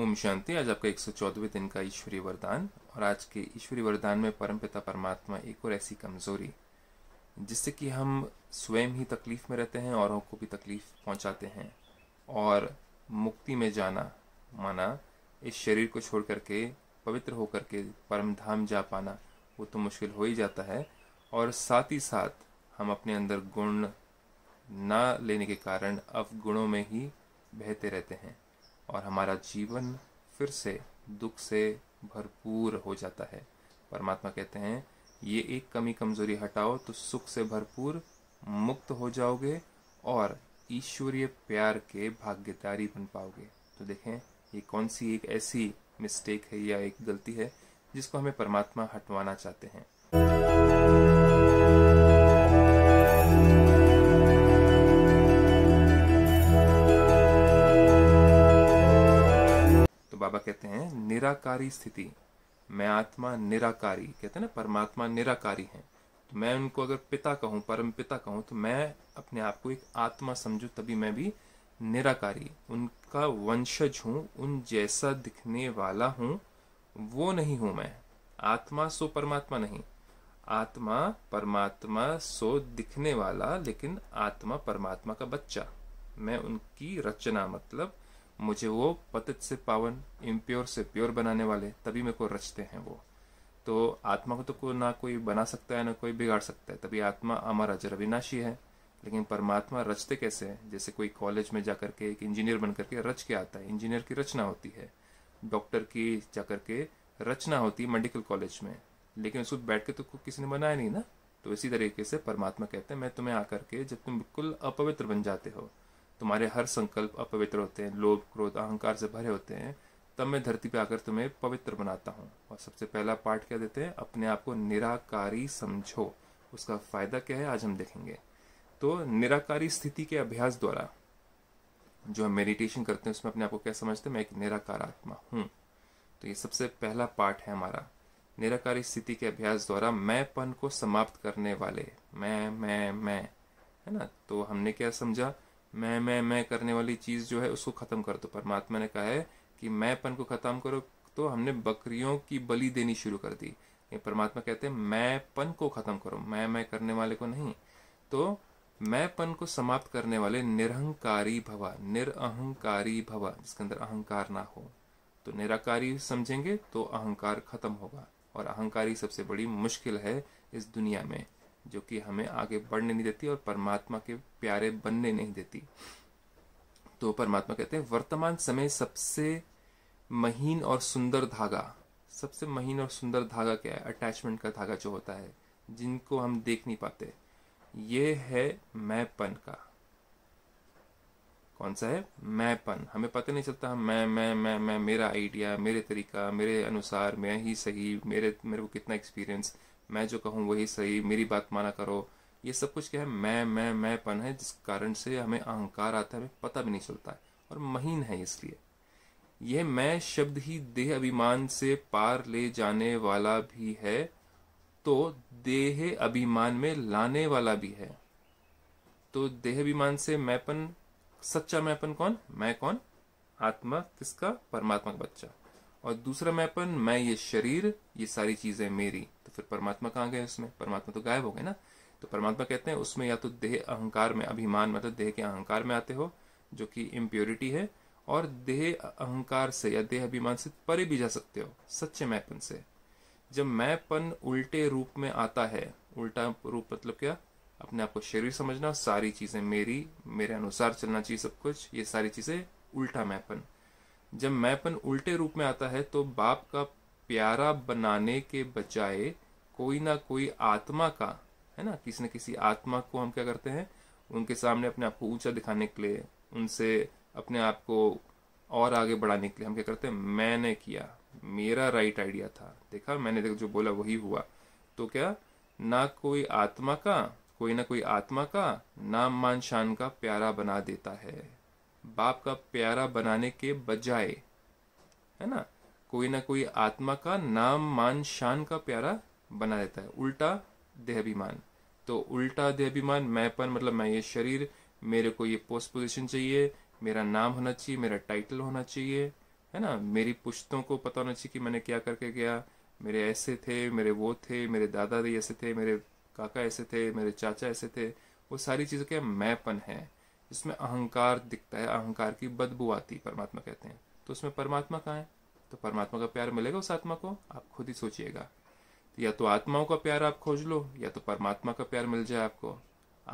ओम शांति आज आपका एक सौ चौदहवें दिन का ईश्वरीय वरदान और आज के ईश्वरीय वरदान में परमपिता परमात्मा एक और ऐसी कमजोरी जिससे कि हम स्वयं ही तकलीफ में रहते हैं औरों को भी तकलीफ पहुंचाते हैं और मुक्ति में जाना माना इस शरीर को छोड़ करके पवित्र होकर के परम धाम जा पाना वो तो मुश्किल हो ही जाता है और साथ ही साथ हम अपने अंदर गुण ना लेने के कारण अवगुणों में ही बहते रहते हैं और हमारा जीवन फिर से दुख से भरपूर हो जाता है परमात्मा कहते हैं ये एक कमी कमजोरी हटाओ तो सुख से भरपूर मुक्त हो जाओगे और ईश्वरीय प्यार के भाग्यदारी बन पाओगे तो देखें ये कौन सी एक ऐसी मिस्टेक है या एक गलती है जिसको हमें परमात्मा हटवाना चाहते हैं निराकारी स्थिति मैं आत्मा निराकारी कहते हैं ना परमात्मा निराकारी है तो मैं उनको अगर पिता कहूं परम पिता कहूं तो मैं अपने आप को एक आत्मा समझू तभी मैं भी निराकारी उनका वंशज हूं उन जैसा दिखने वाला हूं वो नहीं हूं मैं आत्मा सो परमात्मा नहीं आत्मा परमात्मा सो दिखने वाला लेकिन आत्मा परमात्मा का बच्चा मैं उनकी रचना मतलब मुझे वो पतित से पावन इम्प्योर से प्योर बनाने वाले तभी मेरे को रचते हैं वो तो आत्मा को तो को ना कोई बना सकता है ना कोई बिगाड़ सकता है तभी आत्मा अमर अजर अविनाशी है लेकिन परमात्मा रचते कैसे हैं जैसे कोई कॉलेज में जाकर के एक इंजीनियर बन करके रच के आता है इंजीनियर की रचना होती है डॉक्टर की जाकर के रचना होती है मेडिकल कॉलेज में लेकिन उसको बैठ के तो किसी ने बनाया नहीं ना तो इसी तरीके से परमात्मा कहते हैं मैं तुम्हें आकर के जब तुम बिल्कुल अपवित्र बन जाते हो तुम्हारे हर संकल्प अपवित्र होते हैं लोभ क्रोध अहंकार से भरे होते हैं तब मैं धरती पर आकर तुम्हें पवित्र बनाता हूँ और सबसे पहला पाठ क्या देते हैं अपने आप को निराकारी समझो उसका फायदा क्या है आज हम देखेंगे तो निराकारी स्थिति के अभ्यास द्वारा जो हम मेडिटेशन करते हैं उसमें अपने आप को क्या समझते हैं मैं एक निराकार आत्मा हूँ तो ये सबसे पहला पाठ है हमारा निराकारी स्थिति के अभ्यास द्वारा मैंपन को समाप्त करने वाले मैं मैं मैं है ना तो हमने क्या समझा मैं मैं मैं करने वाली चीज़ जो है उसको ख़त्म कर दो परमात्मा ने कहा है कि मैंपन को ख़त्म करो तो हमने बकरियों की बलि देनी शुरू कर दी ये परमात्मा कहते हैं मैंपन को ख़त्म करो मैं मैं करने वाले को नहीं तो मैंपन को समाप्त करने वाले निरहंकारी भवा निरअहकारी भवा जिसके अंदर अहंकार ना हो तो निराकारी समझेंगे तो अहंकार खत्म होगा और अहंकारी सबसे बड़ी मुश्किल है इस दुनिया में जो कि हमें आगे बढ़ने नहीं देती और परमात्मा के प्यारे बनने नहीं देती तो परमात्मा कहते हैं वर्तमान समय सबसे महीन और सुंदर धागा सबसे महीन और सुंदर धागा क्या है अटैचमेंट का धागा जो होता है जिनको हम देख नहीं पाते ये है मैंपन का कौन सा है मैपन हमें पता नहीं चलता मैं मैं मैं मैं मेरा आइडिया मेरे तरीका मेरे अनुसार मैं ही सही मेरे मेरे को कितना एक्सपीरियंस मैं जो कहूँ वही सही मेरी बात माना करो ये सब कुछ क्या है मैं मैं मैंपन है जिस कारण से हमें अहंकार आता है हमें पता भी नहीं चलता है और महीन है इसलिए यह मैं शब्द ही देह अभिमान से पार ले जाने वाला भी है तो देह अभिमान में लाने वाला भी है तो देह अभिमान से मैंपन सच्चा मैंपन कौन मैं कौन आत्मा किसका परमात्मा का बच्चा और दूसरा मैपन मैं ये शरीर ये सारी चीजें मेरी तो फिर परमात्मा कहाँ गए उसमें परमात्मा तो गायब हो गए ना तो परमात्मा कहते हैं उसमें या तो देह अहंकार में अभिमान मतलब देह के अहंकार में आते हो जो कि इम्प्योरिटी है और देह अहंकार से या देह अभिमान से परे भी जा सकते हो सच्चे मैपन से जब मैपन उल्टे रूप में आता है उल्टा रूप मतलब क्या अपने आप को शरीर समझना सारी चीजें मेरी मेरे अनुसार चलना चाहिए सब कुछ ये सारी चीजें उल्टा मैपन जब मैपन उल्टे रूप में आता है तो बाप का प्यारा बनाने के बजाय कोई ना कोई आत्मा का है ना किसी न किसी आत्मा को हम क्या करते हैं उनके सामने अपने आप को ऊंचा दिखाने के लिए उनसे अपने आप को और आगे बढ़ाने के लिए हम क्या करते हैं मैंने किया मेरा राइट आइडिया था देखा मैंने देखो जो बोला वही हुआ तो क्या ना कोई आत्मा का कोई ना कोई आत्मा का नाम मान शान का प्यारा बना देता है बाप का प्यारा बनाने के बजाय है ना कोई ना कोई आत्मा का नाम मान शान का प्यारा बना देता है उल्टा देहाभिमान तो उल्टा देहाभिमान मैंपन मतलब मैं ये शरीर मेरे को ये पोस्ट पोजिशन चाहिए मेरा नाम होना चाहिए मेरा टाइटल होना चाहिए है ना मेरी पुश्तों को पता होना चाहिए कि मैंने क्या करके गया मेरे ऐसे थे मेरे वो थे मेरे दादा दादी ऐसे थे मेरे काका ऐसे थे मेरे चाचा ऐसे थे वो सारी चीज़ें क्या मैंपन है इसमें अहंकार दिखता है अहंकार की बदबू आती परमात्मा कहते हैं तो उसमें परमात्मा कहाँ है तो परमात्मा का प्यार मिलेगा उस आत्मा को आप खुद ही सोचिएगा या तो आत्माओं का प्यार आप खोज लो या तो परमात्मा का प्यार मिल जाए आपको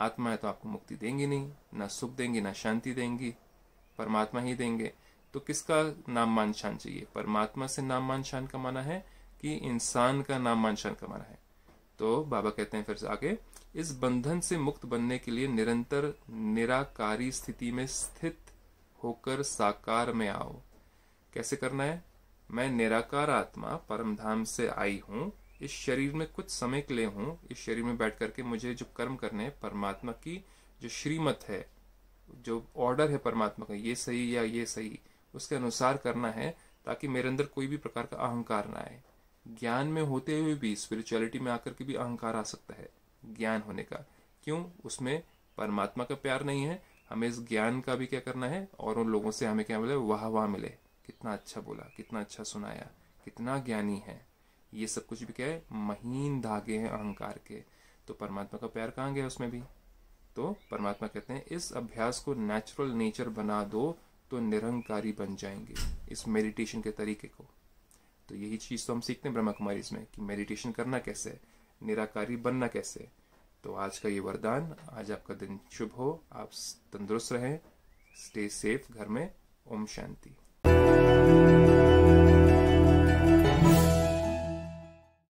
आत्मा है तो आपको मुक्ति देंगी नहीं ना सुख देंगी ना शांति देंगी परमात्मा ही देंगे तो किसका नाम मान शान चाहिए परमात्मा से नाम मान शान कमाना है कि इंसान का नाम मान शान कमाना है तो बाबा कहते हैं फिर आगे इस बंधन से मुक्त बनने के लिए निरंतर निराकारी स्थिति में स्थित होकर साकार में आओ कैसे करना है मैं निराकार आत्मा परम धाम से आई हूं इस शरीर में कुछ समय के लिए हूं इस शरीर में बैठ करके मुझे जो कर्म करने हैं परमात्मा की जो श्रीमत है जो ऑर्डर है परमात्मा का ये सही या ये सही उसके अनुसार करना है ताकि मेरे अंदर कोई भी प्रकार का अहंकार ना आए ज्ञान में होते हुए भी स्पिरिचुअलिटी में आकर के भी अहंकार आ सकता है ज्ञान होने का क्यों उसमें परमात्मा का प्यार नहीं है हमें इस ज्ञान का भी क्या करना है और उन लोगों से हमें क्या मिले वाह वाह मिले कितना अच्छा बोला कितना अच्छा सुनाया कितना ज्ञानी है ये सब कुछ भी क्या है महीन धागे हैं अहंकार के तो परमात्मा का प्यार कहाँ गया उसमें भी तो परमात्मा कहते हैं इस अभ्यास को नेचुरल नेचर बना दो तो निरहंकारी बन जाएंगे इस मेडिटेशन के तरीके को तो यही चीज़ तो हम सीखते हैं ब्रह्मा कुमारी में कि मेडिटेशन करना कैसे निराकारी बनना कैसे तो आज का ये वरदान आज आपका दिन शुभ हो आप तंदुरुस्त रहें स्टे सेफ घर में ओम शांति